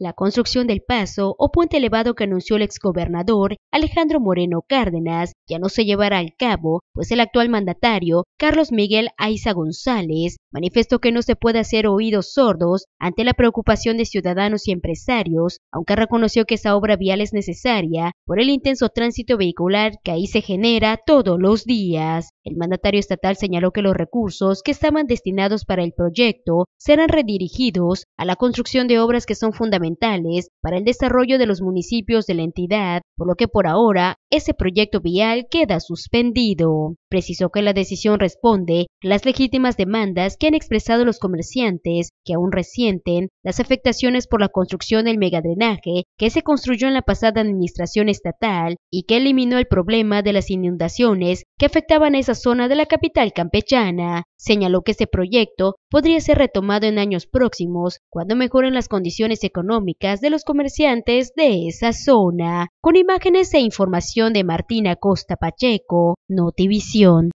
La construcción del paso o puente elevado que anunció el exgobernador Alejandro Moreno Cárdenas ya no se llevará al cabo, pues el actual mandatario, Carlos Miguel Aiza González, manifestó que no se puede hacer oídos sordos ante la preocupación de ciudadanos y empresarios, aunque reconoció que esa obra vial es necesaria por el intenso tránsito vehicular que ahí se genera todos los días. El mandatario estatal señaló que los recursos que estaban destinados para el proyecto serán redirigidos a la construcción de obras que son fundamentales fundamentales para el desarrollo de los municipios de la entidad, por lo que por ahora ese proyecto vial queda suspendido. Precisó que la decisión responde las legítimas demandas que han expresado los comerciantes, que aún resienten las afectaciones por la construcción del megadrenaje que se construyó en la pasada administración estatal y que eliminó el problema de las inundaciones que afectaban a esa zona de la capital campechana. Señaló que este proyecto podría ser retomado en años próximos cuando mejoren las condiciones económicas de los comerciantes de esa zona. Con imágenes e información de Martina Costa Pacheco, Notivisión.